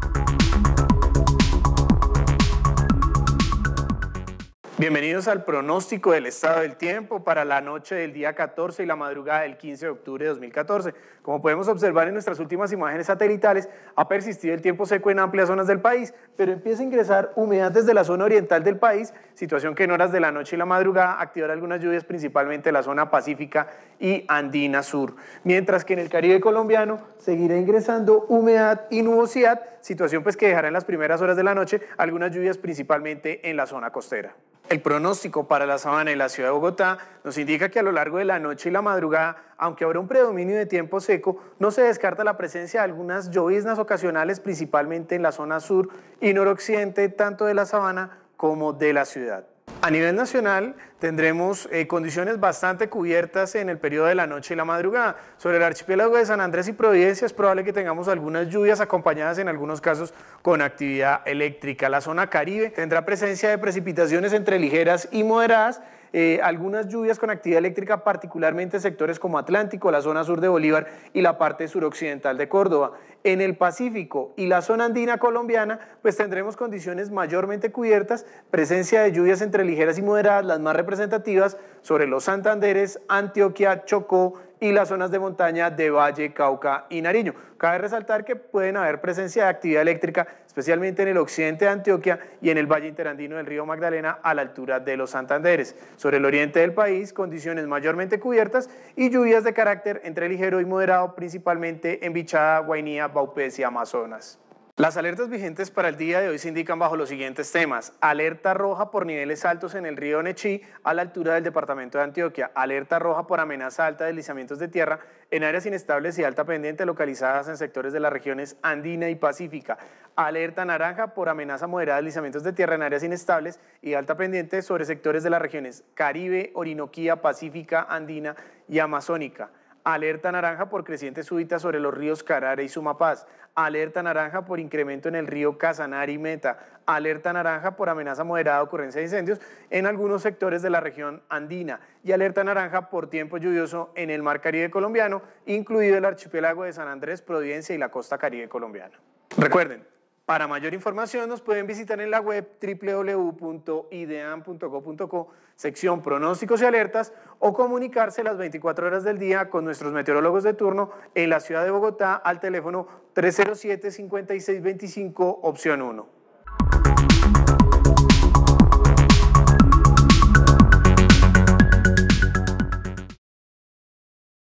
Thank you. Bienvenidos al pronóstico del estado del tiempo para la noche del día 14 y la madrugada del 15 de octubre de 2014. Como podemos observar en nuestras últimas imágenes satelitales, ha persistido el tiempo seco en amplias zonas del país, pero empieza a ingresar humedad desde la zona oriental del país, situación que en horas de la noche y la madrugada activará algunas lluvias principalmente en la zona pacífica y andina sur. Mientras que en el Caribe colombiano seguirá ingresando humedad y nubosidad, situación pues que dejará en las primeras horas de la noche algunas lluvias principalmente en la zona costera. El pronóstico para la sabana y la ciudad de Bogotá nos indica que a lo largo de la noche y la madrugada, aunque habrá un predominio de tiempo seco, no se descarta la presencia de algunas lloviznas ocasionales, principalmente en la zona sur y noroccidente, tanto de la sabana como de la ciudad. A nivel nacional tendremos eh, condiciones bastante cubiertas en el periodo de la noche y la madrugada. Sobre el archipiélago de San Andrés y Providencia es probable que tengamos algunas lluvias acompañadas en algunos casos con actividad eléctrica. La zona caribe tendrá presencia de precipitaciones entre ligeras y moderadas. Eh, algunas lluvias con actividad eléctrica, particularmente en sectores como Atlántico, la zona sur de Bolívar y la parte suroccidental de Córdoba. En el Pacífico y la zona andina colombiana, pues tendremos condiciones mayormente cubiertas, presencia de lluvias entre ligeras y moderadas, las más representativas sobre los Santanderes, Antioquia, Chocó, y las zonas de montaña de Valle, Cauca y Nariño. Cabe resaltar que pueden haber presencia de actividad eléctrica, especialmente en el occidente de Antioquia y en el Valle Interandino del río Magdalena a la altura de los Santanderes. Sobre el oriente del país, condiciones mayormente cubiertas y lluvias de carácter entre ligero y moderado, principalmente en Bichada, Guainía, Baupés y Amazonas. Las alertas vigentes para el día de hoy se indican bajo los siguientes temas. Alerta roja por niveles altos en el río Nechí a la altura del departamento de Antioquia. Alerta roja por amenaza alta de deslizamientos de tierra en áreas inestables y alta pendiente localizadas en sectores de las regiones andina y pacífica. Alerta naranja por amenaza moderada de deslizamientos de tierra en áreas inestables y alta pendiente sobre sectores de las regiones Caribe, Orinoquía, Pacífica, Andina y Amazónica. Alerta naranja por creciente súbita sobre los ríos Carare y Sumapaz. Alerta naranja por incremento en el río Casanare y Meta. Alerta naranja por amenaza moderada de ocurrencia de incendios en algunos sectores de la región andina. Y alerta naranja por tiempo lluvioso en el mar Caribe colombiano, incluido el archipiélago de San Andrés, Providencia y la costa Caribe colombiana. Recuerden, para mayor información nos pueden visitar en la web www.ideam.co.co, sección pronósticos y alertas, o comunicarse las 24 horas del día con nuestros meteorólogos de turno en la ciudad de Bogotá al teléfono 307-5625, opción 1.